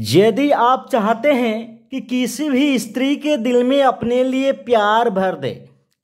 यदि आप चाहते हैं कि किसी भी स्त्री के दिल में अपने लिए प्यार भर दे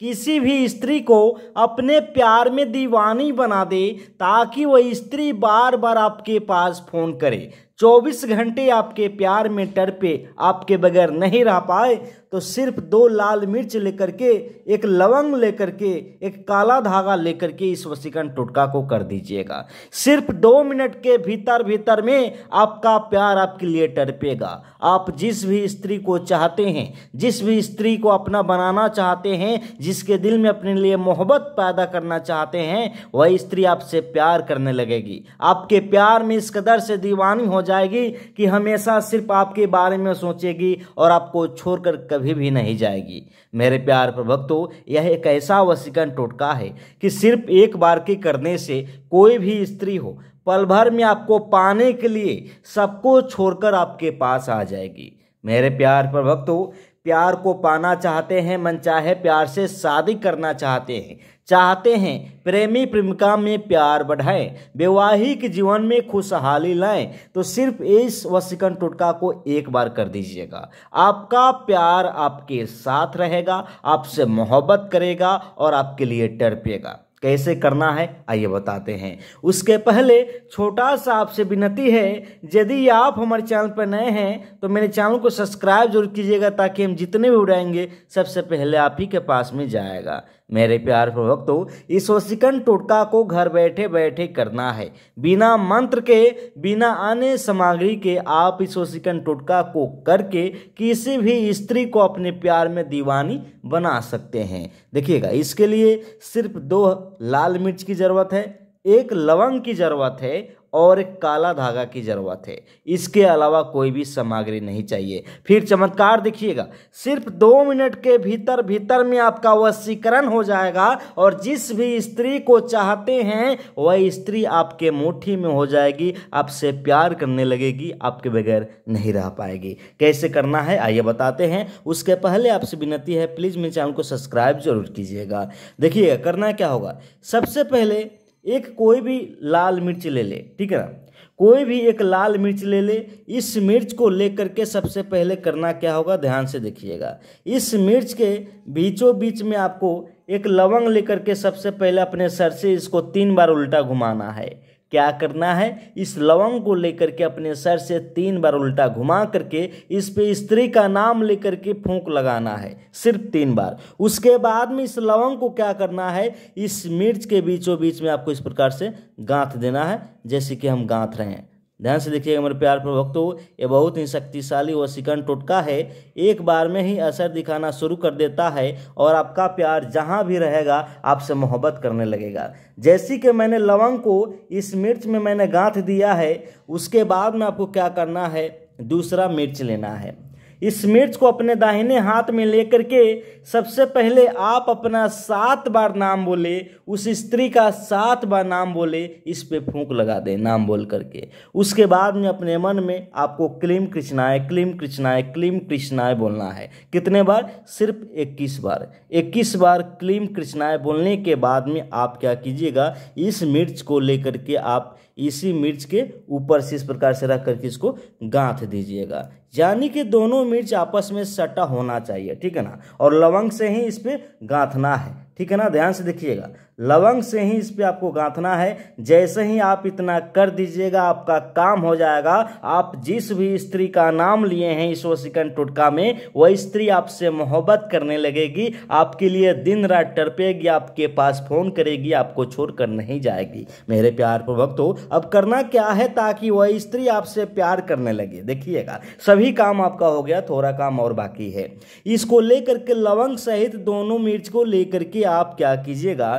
किसी भी स्त्री को अपने प्यार में दीवानी बना दे ताकि वह स्त्री बार बार आपके पास फ़ोन करे चौबीस घंटे आपके प्यार में टरपे आपके बगैर नहीं रह पाए तो सिर्फ दो लाल मिर्च लेकर के एक लवंग लेकर के एक काला धागा लेकर के इस वसीकरण टोटका को कर दीजिएगा सिर्फ दो मिनट के भीतर भीतर में आपका प्यार आपके लिए टरपेगा आप जिस भी स्त्री को चाहते हैं जिस भी स्त्री को अपना बनाना चाहते हैं जिसके दिल में अपने लिए मोहब्बत पैदा करना चाहते हैं वही स्त्री आपसे प्यार करने लगेगी आपके प्यार में इस कदर से दीवानी हो जाएगी कि हमेशा सिर्फ आपके बारे में सोचेगी और आपको छोड़कर कभी भी नहीं जाएगी मेरे प्यार पर भक्तों यह एक ऐसा वसीकरण टोटका है कि सिर्फ एक बार के करने से कोई भी स्त्री हो पल भर में आपको पाने के लिए सबको छोड़कर आपके पास आ जाएगी मेरे प्यार पर भक्तों प्यार को पाना चाहते हैं मन चाहे प्यार से शादी करना चाहते हैं चाहते हैं प्रेमी प्रेमिका में प्यार बढ़ाएं वैवाहिक जीवन में खुशहाली लाएं तो सिर्फ इस वसीकरण टोटका को एक बार कर दीजिएगा आपका प्यार आपके साथ रहेगा आपसे मोहब्बत करेगा और आपके लिए पिएगा कैसे करना है आइए बताते हैं उसके पहले छोटा सा आपसे विनती है यदि आप हमारे चैनल पर नए हैं तो मेरे चैनल को सब्सक्राइब जरूर कीजिएगा ताकि हम जितने भी उड़ाएंगे सबसे पहले आप ही के पास में जाएगा मेरे प्यार भक्तों इस वसीकरण टोटका को घर बैठे बैठे करना है बिना मंत्र के बिना अन्य सामग्री के आप इस वसीकरण टोटका को करके किसी भी स्त्री को अपने प्यार में दीवानी बना सकते हैं देखिएगा इसके लिए सिर्फ दो लाल मिर्च की ज़रूरत है एक लवंग की ज़रूरत है और एक काला धागा की ज़रूरत है इसके अलावा कोई भी सामग्री नहीं चाहिए फिर चमत्कार देखिएगा सिर्फ दो मिनट के भीतर भीतर में आपका वशीकरण हो जाएगा और जिस भी स्त्री को चाहते हैं वह स्त्री आपके मुट्ठी में हो जाएगी आपसे प्यार करने लगेगी आपके बगैर नहीं रह पाएगी कैसे करना है आइए बताते हैं उसके पहले आपसे विनती है प्लीज़ मेरे चैनल को सब्सक्राइब जरूर कीजिएगा देखिएगा करना क्या होगा सबसे पहले एक कोई भी लाल मिर्च ले ले ठीक है ना कोई भी एक लाल मिर्च ले ले इस मिर्च को लेकर के सबसे पहले करना क्या होगा ध्यान से देखिएगा इस मिर्च के बीचों बीच में आपको एक लवंग लेकर के सबसे पहले अपने सर से इसको तीन बार उल्टा घुमाना है क्या करना है इस लवंग को लेकर के अपने सर से तीन बार उल्टा घुमा करके इस पे स्त्री का नाम लेकर के फूंक लगाना है सिर्फ तीन बार उसके बाद में इस लवंग को क्या करना है इस मिर्च के बीचों बीच में आपको इस प्रकार से गांथ देना है जैसे कि हम गांथ रहे हैं ध्यान से देखिएगा मेरे प्यार प्रभक्तों ये बहुत ही शक्तिशाली व सिकन टोटका है एक बार में ही असर दिखाना शुरू कर देता है और आपका प्यार जहाँ भी रहेगा आपसे मोहब्बत करने लगेगा जैसी कि मैंने लवंग को इस मिर्च में मैंने गांठ दिया है उसके बाद में आपको क्या करना है दूसरा मिर्च लेना है इस मिर्च को अपने दाहिने हाथ में लेकर के सबसे पहले आप अपना सात बार नाम बोले उस स्त्री का सात बार नाम बोले इस पे फूंक लगा दें नाम बोल करके उसके बाद में अपने मन में आपको क्लीम कृष्णाय क्लीम कृष्णाय क्लीम कृष्णाय बोलना है कितने बार सिर्फ इक्कीस बार इक्कीस बार क्लीम कृष्णाय बोलने के बाद में आप क्या कीजिएगा इस मिर्च को लेकर के आप इसी मिर्च के ऊपर से इस प्रकार से रख करके इसको गांथ दीजिएगा यानी कि दोनों मिर्च आपस में सटा होना चाहिए ठीक है ना और लवंग से ही इस पर गाँथना है ठीक है ना ध्यान से देखिएगा लवंग से ही इस पर आपको गांथना है जैसे ही आप इतना कर दीजिएगा आपका काम हो जाएगा आप जिस भी स्त्री का नाम लिए हैं इस वसीकन टोटका में वह स्त्री आपसे मोहब्बत करने लगेगी आपके लिए दिन रात टरपेगी आपके पास फ़ोन करेगी आपको छोड़कर नहीं जाएगी मेरे प्यार पर वक्त हो अब करना क्या है ताकि वह स्त्री आपसे प्यार करने लगे देखिएगा सभी काम आपका हो गया थोड़ा काम और बाकी है इसको लेकर के लवंग सहित दोनों मिर्च को लेकर के आप क्या कीजिएगा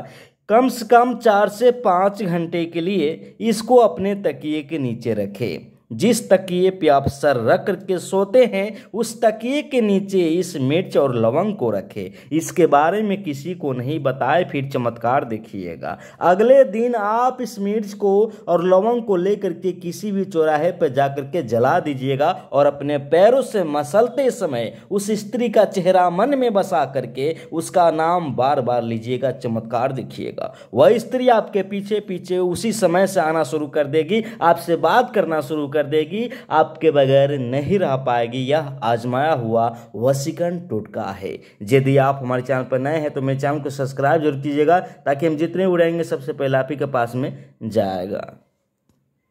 कम से कम चार से पाँच घंटे के लिए इसको अपने तकिए के नीचे रखें जिस तकिए पे आप सर रख करके सोते हैं उस तकिए के नीचे इस मिर्च और लवंग को रखें इसके बारे में किसी को नहीं बताए फिर चमत्कार देखिएगा अगले दिन आप इस मिर्च को और लवंग को लेकर के किसी भी चौराहे पर जा कर के जला दीजिएगा और अपने पैरों से मसलते समय उस स्त्री का चेहरा मन में बसा करके उसका नाम बार बार लीजिएगा चमत्कार देखिएगा वह स्त्री आपके पीछे पीछे उसी समय से आना शुरू कर देगी आपसे बात करना शुरू कर कर देगी आपके बगैर नहीं रह पाएगी यह आजमाया हुआ वसीकरण टोटका है यदि आप हमारे चैनल पर नए हैं तो मेरे चैनल को सब्सक्राइब जरूर कीजिएगा ताकि हम जितने उड़ाएंगे सबसे पहले आप ही के पास में जाएगा